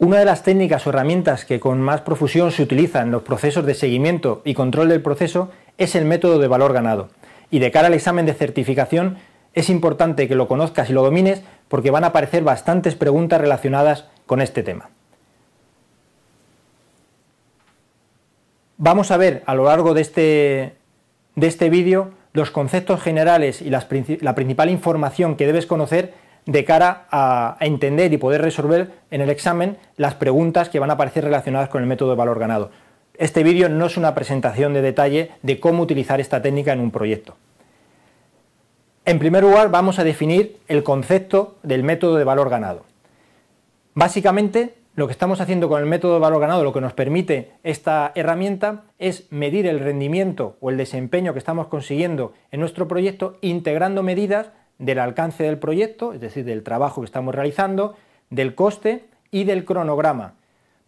Una de las técnicas o herramientas que con más profusión se utiliza en los procesos de seguimiento y control del proceso es el método de valor ganado. Y de cara al examen de certificación es importante que lo conozcas y lo domines porque van a aparecer bastantes preguntas relacionadas con este tema. Vamos a ver a lo largo de este, de este vídeo los conceptos generales y la principal información que debes conocer de cara a, entender y poder resolver en el examen las preguntas que van a aparecer relacionadas con el método de valor ganado. Este vídeo no es una presentación de detalle de cómo utilizar esta técnica en un proyecto. En primer lugar, vamos a definir el concepto del método de valor ganado. Básicamente, lo que estamos haciendo con el método de valor ganado, lo que nos permite esta herramienta, es medir el rendimiento o el desempeño que estamos consiguiendo en nuestro proyecto integrando medidas del alcance del proyecto, es decir, del trabajo que estamos realizando, del coste y del cronograma,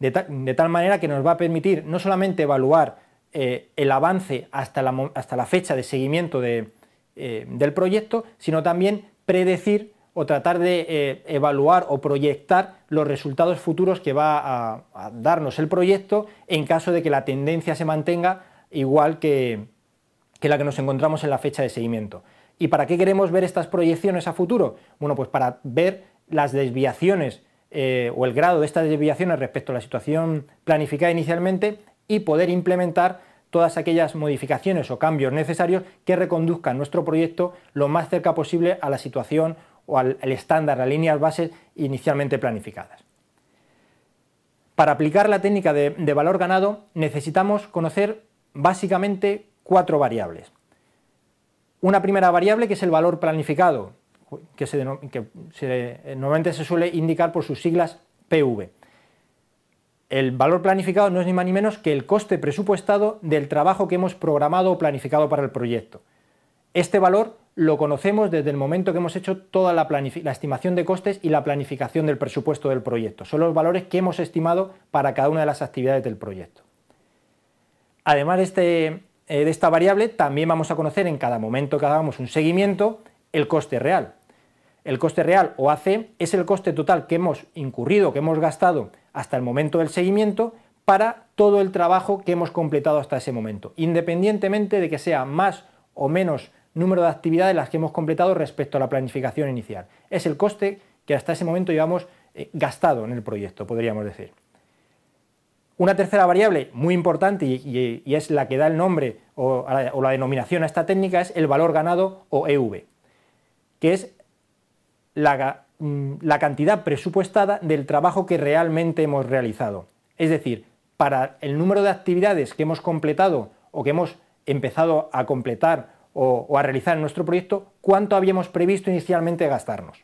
de, tal manera que nos va a permitir no solamente evaluar eh, el avance hasta la, fecha de seguimiento eh, del proyecto, sino también predecir o tratar de eh, evaluar o proyectar los resultados futuros que va a, darnos el proyecto en caso de que la tendencia se mantenga igual que la que nos encontramos en la fecha de seguimiento. ¿Y para qué queremos ver estas proyecciones a futuro? Bueno, pues para ver las desviaciones eh, o el grado de estas desviaciones respecto a la situación planificada inicialmente y poder implementar todas aquellas modificaciones o cambios necesarios que reconduzcan nuestro proyecto lo más cerca posible a la situación o al, estándar, a líneas bases inicialmente planificadas. Para aplicar la técnica de valor ganado necesitamos conocer básicamente cuatro variables una primera variable que es el valor planificado, que, se, se, eh, normalmente se suele indicar por sus siglas PV. El valor planificado no es ni más ni menos que el coste presupuestado del trabajo que hemos programado o planificado para el proyecto. Este valor lo conocemos desde el momento que hemos hecho toda la, la estimación de costes y la planificación del presupuesto del proyecto. Son los valores que hemos estimado para cada una de las actividades del proyecto. Además, este, eh, de esta variable también vamos a conocer en cada momento que hagamos un seguimiento el coste real. El coste real o AC es el coste total que hemos incurrido, que hemos gastado hasta el momento del seguimiento para todo el trabajo que hemos completado hasta ese momento, independientemente de que sea más o menos número de actividades las que hemos completado respecto a la planificación inicial. Es el coste que hasta ese momento llevamos eh, gastado en el proyecto, podríamos decir. Una tercera variable muy importante y, es la que da el nombre o, la denominación a esta técnica es el valor ganado o EV, que es mm, la, cantidad presupuestada del trabajo que realmente hemos realizado. Es decir, para el número de actividades que hemos completado o que hemos empezado a completar o, a realizar en nuestro proyecto, cuánto habíamos previsto inicialmente gastarnos.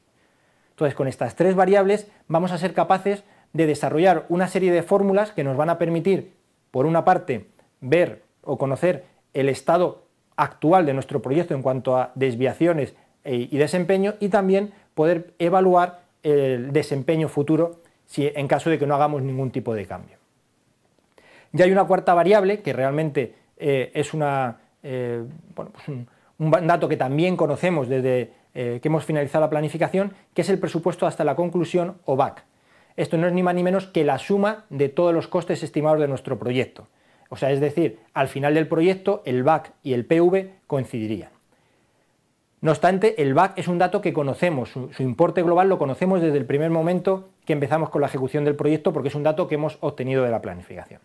Entonces, con estas tres variables vamos a ser capaces de desarrollar una serie de fórmulas que nos van a permitir, por una parte, ver o conocer el estado actual de nuestro proyecto en cuanto a desviaciones e, y desempeño y también poder evaluar el desempeño futuro si, en caso de que no hagamos ningún tipo de cambio. Ya hay una cuarta variable que realmente eh, es una, eh, pues un, dato que también conocemos desde eh, que hemos finalizado la planificación, que es el presupuesto hasta la conclusión o BAC. Esto no es ni más ni menos que la suma de todos los costes estimados de nuestro proyecto. O sea, es decir, al final del proyecto el BAC y el PV coincidirían. No obstante, el BAC es un dato que conocemos, su, importe global lo conocemos desde el primer momento que empezamos con la ejecución del proyecto porque es un dato que hemos obtenido de la planificación.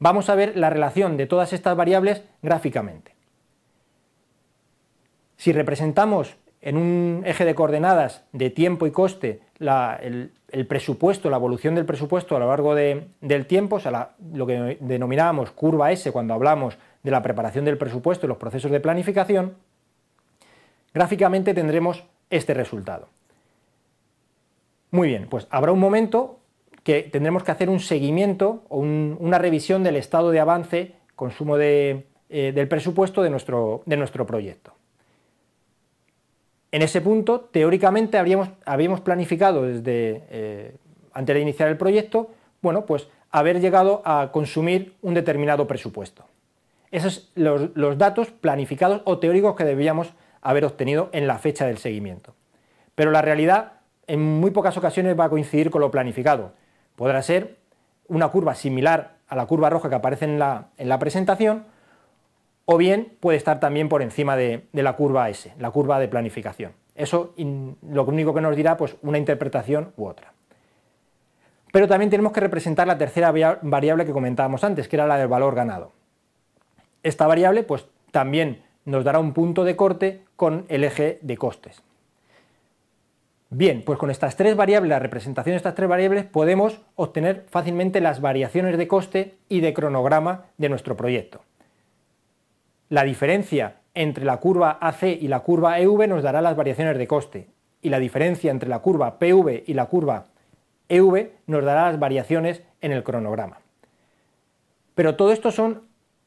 Vamos a ver la relación de todas estas variables gráficamente. Si representamos en un eje de coordenadas de tiempo y coste la, el presupuesto, la evolución del presupuesto a lo largo del tiempo, lo que denominábamos curva S cuando hablamos de la preparación del presupuesto y los procesos de planificación, gráficamente tendremos este resultado. Muy bien, pues habrá un momento que tendremos que hacer un seguimiento o una revisión del estado de avance, consumo eh, del presupuesto de nuestro, de nuestro proyecto. En ese punto, teóricamente, habíamos planificado desde eh, antes de iniciar el proyecto, bueno, pues haber llegado a consumir un determinado presupuesto. Esos son los, datos planificados o teóricos que debíamos haber obtenido en la fecha del seguimiento. Pero la realidad en muy pocas ocasiones va a coincidir con lo planificado. Podrá ser una curva similar a la curva roja que aparece en la, en la presentación, o bien puede estar también por encima de, la curva S, la curva de planificación. Eso lo único que nos dirá pues una interpretación u otra. Pero también tenemos que representar la tercera variable que comentábamos antes, que era la del valor ganado. Esta variable pues también nos dará un punto de corte con el eje de costes. Bien, pues con estas tres variables, la representación de estas tres variables, podemos obtener fácilmente las variaciones de coste y de cronograma de nuestro proyecto. La diferencia entre la curva AC y la curva EV nos dará las variaciones de coste y la diferencia entre la curva PV y la curva EV nos dará las variaciones en el cronograma. Pero todo esto son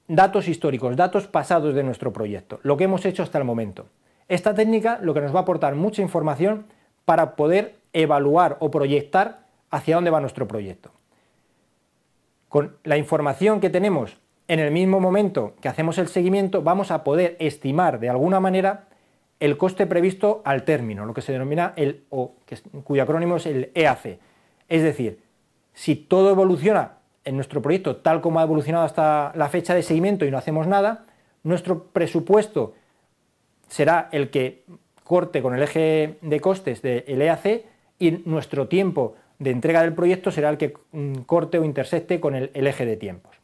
datos históricos, datos pasados de nuestro proyecto, lo que hemos hecho hasta el momento. Esta técnica lo que nos va a aportar mucha información para poder evaluar o proyectar hacia dónde va nuestro proyecto. Con la información que tenemos en el mismo momento que hacemos el seguimiento, vamos a poder estimar de alguna manera el coste previsto al término, lo que se denomina el O, cuyo acrónimo es el EAC. Es decir, si todo evoluciona en nuestro proyecto tal como ha evolucionado hasta la fecha de seguimiento y no hacemos nada, nuestro presupuesto será el que corte con el eje de costes del EAC y nuestro tiempo de entrega del proyecto será el que mm, corte o intersecte con el, el eje de tiempos.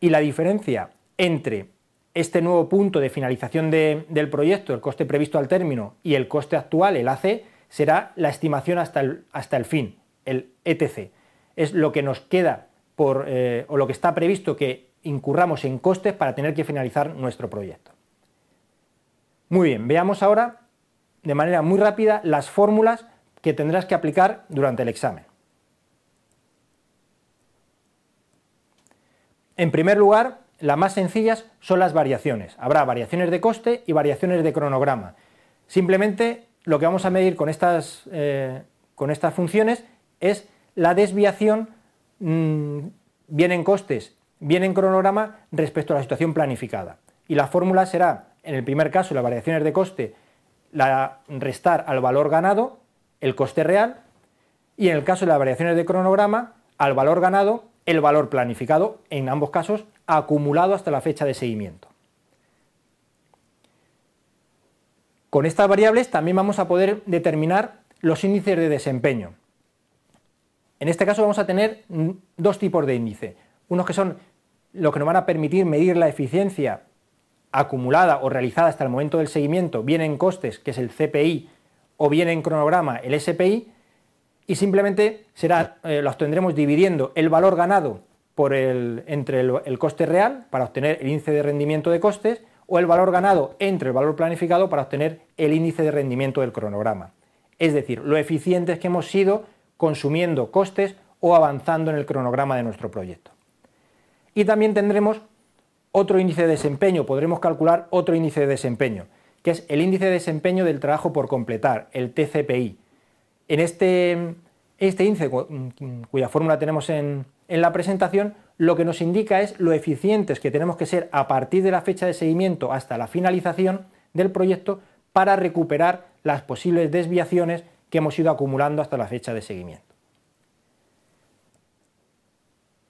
Y la diferencia entre este nuevo punto de finalización del proyecto, el coste previsto al término y el coste actual, el AC, será la estimación hasta el, hasta el fin, el ETC. Es lo que nos queda por, eh, o lo que está previsto que incurramos en costes para tener que finalizar nuestro proyecto. Muy bien, veamos ahora de manera muy rápida las fórmulas que tendrás que aplicar durante el examen. En primer lugar, las más sencillas son las variaciones. Habrá variaciones de coste y variaciones de cronograma. Simplemente lo que vamos a medir con estas, eh, funciones es la desviación, mm, bien en costes, bien en cronograma, respecto a la situación planificada. Y la fórmula será, en el primer caso, las variaciones de coste, la restar al valor ganado, el coste real, y en el caso de las variaciones de cronograma, al valor ganado, el valor planificado, en ambos casos, acumulado hasta la fecha de seguimiento. Con estas variables también vamos a poder determinar los índices de desempeño. En este caso vamos a tener dos tipos de índice. Unos que son los que nos van a permitir medir la eficiencia acumulada o realizada hasta el momento del seguimiento, bien en costes, que es el CPI, o bien en cronograma, el SPI, y simplemente será, eh, lo obtendremos dividiendo el valor ganado entre el, coste real para obtener el índice de rendimiento de costes o el valor ganado entre el valor planificado para obtener el índice de rendimiento del cronograma. Es decir, lo eficientes que hemos sido consumiendo costes o avanzando en el cronograma de nuestro proyecto. Y también tendremos otro índice de desempeño, podremos calcular otro índice de desempeño, que es el índice de desempeño del trabajo por completar, el TCPI, en este, este índice, cuya fórmula tenemos en, la presentación, lo que nos indica es lo eficientes que tenemos que ser a partir de la fecha de seguimiento hasta la finalización del proyecto para recuperar las posibles desviaciones que hemos ido acumulando hasta la fecha de seguimiento.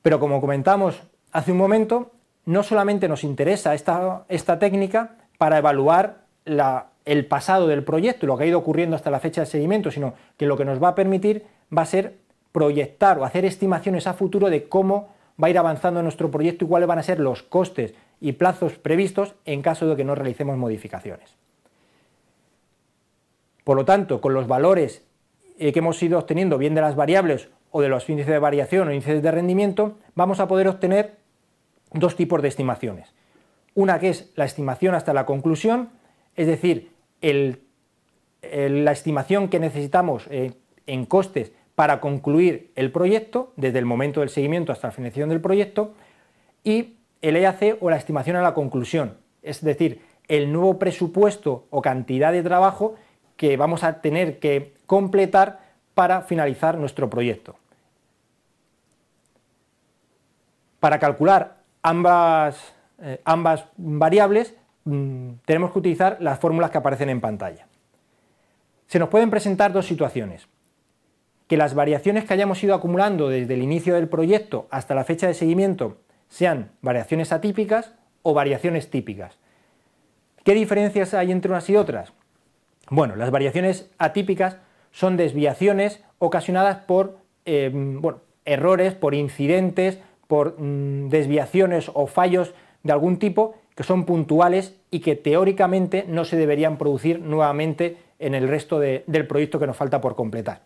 Pero como comentamos hace un momento, no solamente nos interesa esta técnica para evaluar la el pasado del proyecto lo que ha ido ocurriendo hasta la fecha de seguimiento, sino que lo que nos va a permitir va a ser proyectar o hacer estimaciones a futuro de cómo va a ir avanzando nuestro proyecto y cuáles van a ser los costes y plazos previstos en caso de que no realicemos modificaciones. Por lo tanto, con los valores eh, que hemos ido obteniendo, bien de las variables o de los índices de variación o índices de rendimiento, vamos a poder obtener dos tipos de estimaciones. Una que es la estimación hasta la conclusión, es decir, la estimación que necesitamos eh, en costes para concluir el proyecto, desde el momento del seguimiento hasta la finalización del proyecto, y el EAC o la estimación a la conclusión, es decir, el nuevo presupuesto o cantidad de trabajo que vamos a tener que completar para finalizar nuestro proyecto. Para calcular ambas, eh, ambas variables Mm, tenemos que utilizar las fórmulas que aparecen en pantalla. Se nos pueden presentar dos situaciones. Que las variaciones que hayamos ido acumulando desde el inicio del proyecto hasta la fecha de seguimiento sean variaciones atípicas o variaciones típicas. ¿Qué diferencias hay entre unas y otras? Bueno, las variaciones atípicas son desviaciones ocasionadas por eh, errores, por incidentes, por mm, desviaciones o fallos de algún tipo que son puntuales y que teóricamente no se deberían producir nuevamente en el resto del proyecto que nos falta por completar.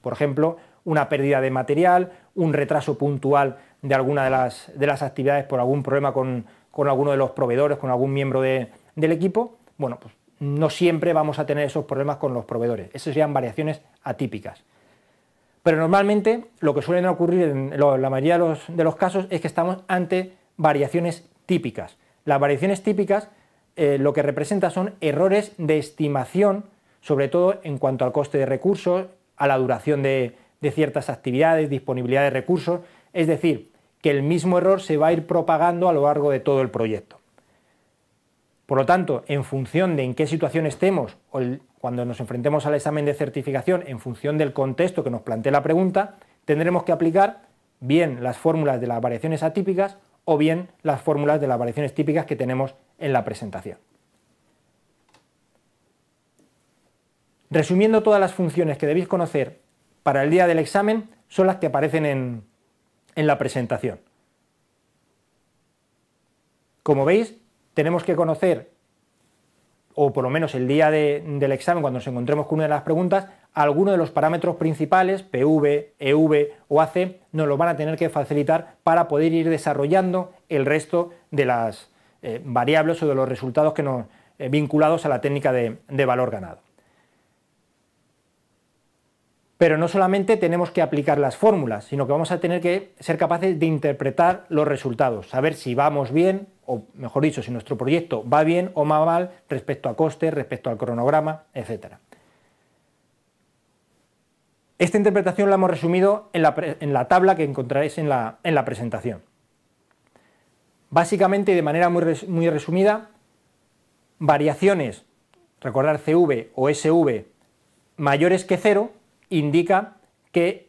Por ejemplo, una pérdida de material, un retraso puntual de alguna de las, actividades por algún problema con, alguno de los proveedores, con algún miembro del equipo, bueno, pues no siempre vamos a tener esos problemas con los proveedores. Esas serían variaciones atípicas. Pero normalmente lo que suelen ocurrir en la mayoría de los casos es que estamos ante variaciones típicas. Las variaciones típicas eh, lo que representa son errores de estimación, sobre todo en cuanto al coste de recursos, a la duración de, ciertas actividades, disponibilidad de recursos, es decir, que el mismo error se va a ir propagando a lo largo de todo el proyecto. Por lo tanto, en función de en qué situación estemos o cuando nos enfrentemos al examen de certificación, en función del contexto que nos plantea la pregunta, tendremos que aplicar bien las fórmulas de las variaciones atípicas o bien las fórmulas de las variaciones típicas que tenemos en la presentación. Resumiendo todas las funciones que debéis conocer para el día del examen son las que aparecen en, en la presentación. Como veis, tenemos que conocer o por lo menos el día del examen, cuando nos encontremos con una de las preguntas, algunos de los parámetros principales, PV, EV o AC, nos lo van a tener que facilitar para poder ir desarrollando el resto de las eh, variables o de los resultados que nos, eh, vinculados a la técnica de valor ganado. Pero no solamente tenemos que aplicar las fórmulas, sino que vamos a tener que ser capaces de interpretar los resultados, saber si vamos bien, o mejor dicho, si nuestro proyecto va bien o va mal respecto a costes, respecto al cronograma, etc. Esta interpretación la hemos resumido en la, tabla que encontraréis en la, presentación. Básicamente, y de manera muy, muy resumida, variaciones, recordar CV o SV, mayores que cero, indica que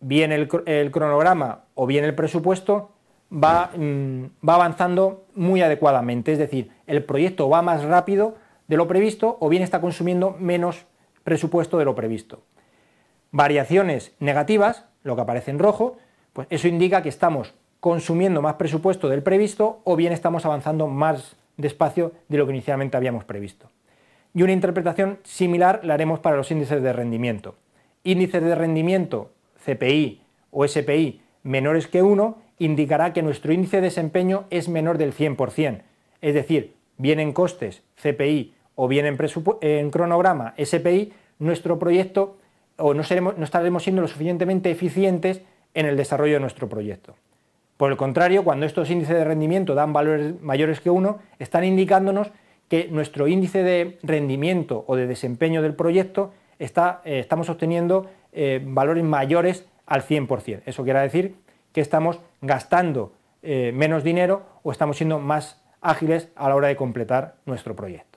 bien el, el cronograma o bien el presupuesto Mm, va, avanzando muy adecuadamente, es decir, el proyecto va más rápido de lo previsto o bien está consumiendo menos presupuesto de lo previsto. Variaciones negativas, lo que aparece en rojo, pues eso indica que estamos consumiendo más presupuesto del previsto o bien estamos avanzando más despacio de lo que inicialmente habíamos previsto. Y una interpretación similar la haremos para los índices de rendimiento. Índices de rendimiento CPI o SPI menores que 1 indicará que nuestro índice de desempeño es menor del 100%, es decir, bien en costes, CPI, o bien en, cronograma, SPI, nuestro proyecto o no, no estaremos siendo lo suficientemente eficientes en el desarrollo de nuestro proyecto. Por el contrario, cuando estos índices de rendimiento dan valores mayores que uno están indicándonos que nuestro índice de rendimiento o de desempeño del proyecto está, eh, estamos obteniendo eh, valores mayores al 100%. Eso quiere decir que estamos gastando eh, menos dinero o estamos siendo más ágiles a la hora de completar nuestro proyecto.